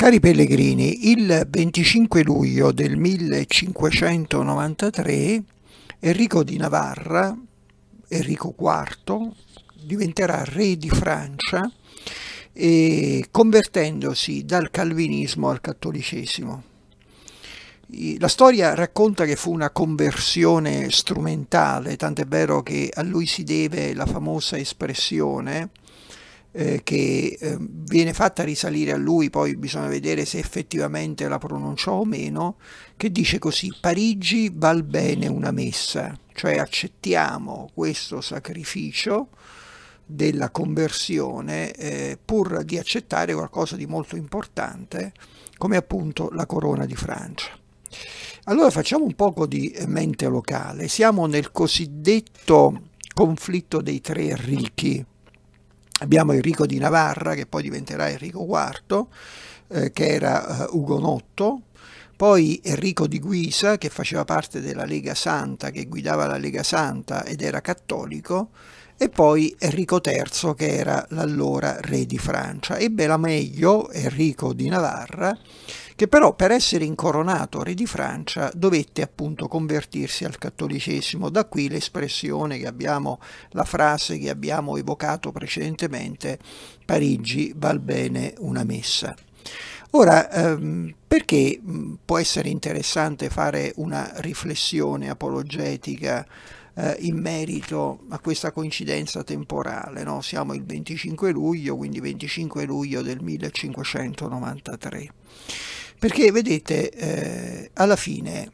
Cari pellegrini, il 25 luglio del 1593 Enrico di Navarra, Enrico IV, diventerà re di Francia convertendosi dal calvinismo al cattolicesimo. La storia racconta che fu una conversione strumentale, tant'è vero che a lui si deve la famosa espressione eh, che eh, viene fatta risalire a lui, poi bisogna vedere se effettivamente la pronunciò o meno, che dice così, Parigi val bene una messa, cioè accettiamo questo sacrificio della conversione eh, pur di accettare qualcosa di molto importante come appunto la corona di Francia. Allora facciamo un poco di eh, mente locale, siamo nel cosiddetto conflitto dei tre ricchi, Abbiamo Enrico di Navarra, che poi diventerà Enrico IV, eh, che era eh, ugonotto, poi Enrico di Guisa, che faceva parte della Lega Santa, che guidava la Lega Santa ed era cattolico, e poi Enrico III, che era l'allora re di Francia. Ebbe la meglio Enrico di Navarra, che però per essere incoronato re di Francia dovette appunto convertirsi al cattolicesimo, da qui l'espressione che abbiamo, la frase che abbiamo evocato precedentemente, Parigi val bene una messa. Ora, ehm, perché può essere interessante fare una riflessione apologetica eh, in merito a questa coincidenza temporale? No? Siamo il 25 luglio, quindi 25 luglio del 1593. Perché vedete, eh, alla fine,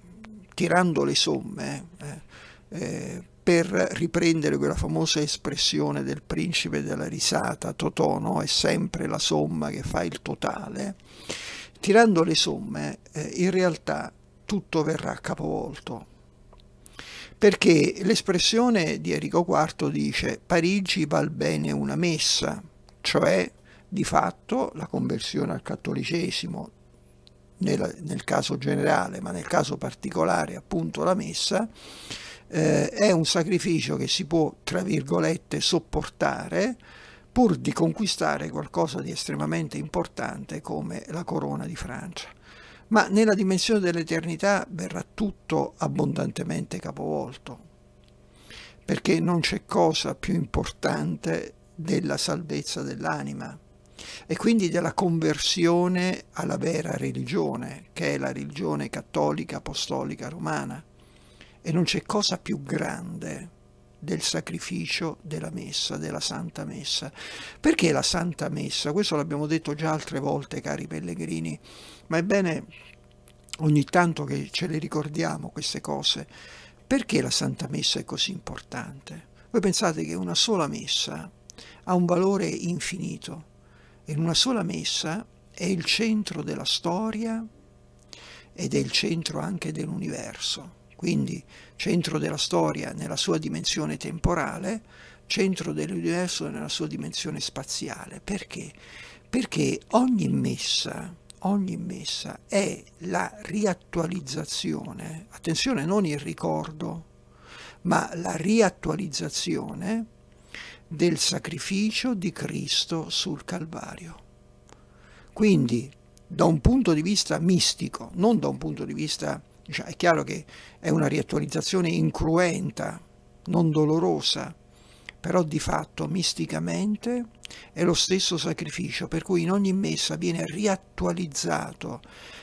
tirando le somme, eh, eh, per riprendere quella famosa espressione del principe della risata, Totò, no? è sempre la somma che fa il totale, tirando le somme, eh, in realtà tutto verrà capovolto perché l'espressione di Enrico IV dice Parigi val bene una messa, cioè di fatto la conversione al cattolicesimo, nel, nel caso generale, ma nel caso particolare appunto la messa, eh, è un sacrificio che si può, tra virgolette, sopportare pur di conquistare qualcosa di estremamente importante come la corona di Francia. Ma nella dimensione dell'eternità verrà tutto abbondantemente capovolto, perché non c'è cosa più importante della salvezza dell'anima e quindi della conversione alla vera religione, che è la religione cattolica apostolica romana. E non c'è cosa più grande del sacrificio della messa, della Santa Messa. Perché la Santa Messa? Questo l'abbiamo detto già altre volte, cari pellegrini, ma è bene ogni tanto che ce le ricordiamo queste cose. Perché la Santa Messa è così importante? Voi pensate che una sola messa ha un valore infinito, in una sola messa è il centro della storia ed è il centro anche dell'universo. Quindi centro della storia nella sua dimensione temporale, centro dell'universo nella sua dimensione spaziale. Perché? Perché ogni messa, ogni messa è la riattualizzazione, attenzione non il ricordo, ma la riattualizzazione del sacrificio di Cristo sul Calvario. Quindi, da un punto di vista mistico, non da un punto di vista, diciamo, è chiaro che è una riattualizzazione incruenta, non dolorosa, però di fatto misticamente è lo stesso sacrificio, per cui in ogni messa viene riattualizzato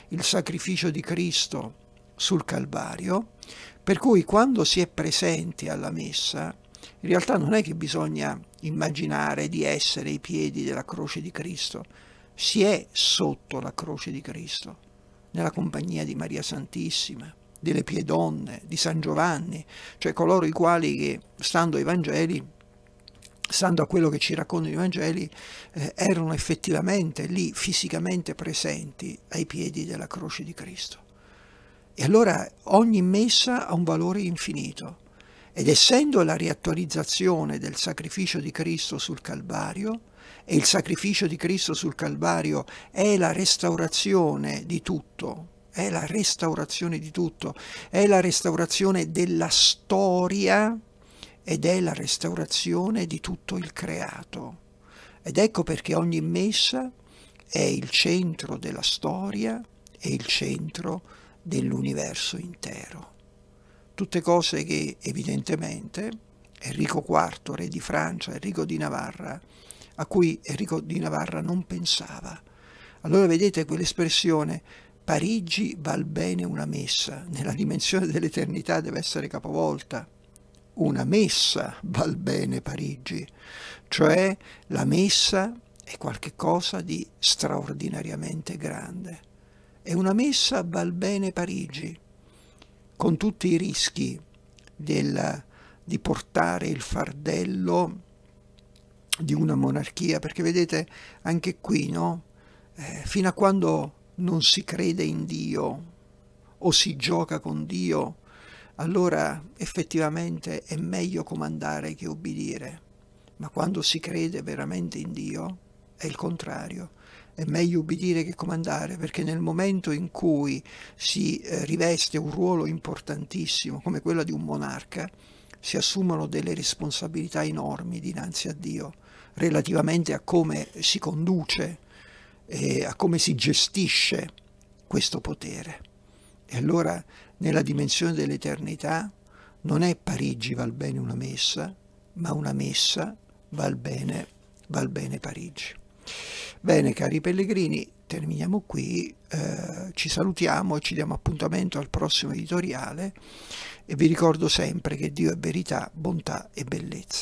il sacrificio di Cristo sul Calvario, per cui quando si è presenti alla messa in realtà non è che bisogna immaginare di essere i piedi della croce di Cristo, si è sotto la croce di Cristo, nella compagnia di Maria Santissima, delle Piedonne, di San Giovanni, cioè coloro i quali che, stando ai Vangeli, stando a quello che ci raccontano i Vangeli, eh, erano effettivamente lì fisicamente presenti ai piedi della croce di Cristo. E allora ogni messa ha un valore infinito. Ed essendo la riattualizzazione del sacrificio di Cristo sul Calvario, e il sacrificio di Cristo sul Calvario è la restaurazione di tutto, è la restaurazione di tutto, è la restaurazione della storia ed è la restaurazione di tutto il creato. Ed ecco perché ogni messa è il centro della storia e il centro dell'universo intero tutte cose che evidentemente Enrico IV, re di Francia, Enrico di Navarra, a cui Enrico di Navarra non pensava. Allora vedete quell'espressione Parigi val bene una messa, nella dimensione dell'eternità deve essere capovolta. Una messa val bene Parigi, cioè la messa è qualcosa di straordinariamente grande. E una messa val bene Parigi con tutti i rischi del, di portare il fardello di una monarchia, perché vedete anche qui, no? Eh, fino a quando non si crede in Dio o si gioca con Dio, allora effettivamente è meglio comandare che obbedire, ma quando si crede veramente in Dio è il contrario è meglio ubbidire che comandare, perché nel momento in cui si eh, riveste un ruolo importantissimo come quello di un monarca, si assumono delle responsabilità enormi dinanzi a Dio relativamente a come si conduce e a come si gestisce questo potere. E allora nella dimensione dell'eternità non è Parigi val bene una messa, ma una messa val bene, val bene Parigi. Bene, cari pellegrini, terminiamo qui, eh, ci salutiamo e ci diamo appuntamento al prossimo editoriale e vi ricordo sempre che Dio è verità, bontà e bellezza.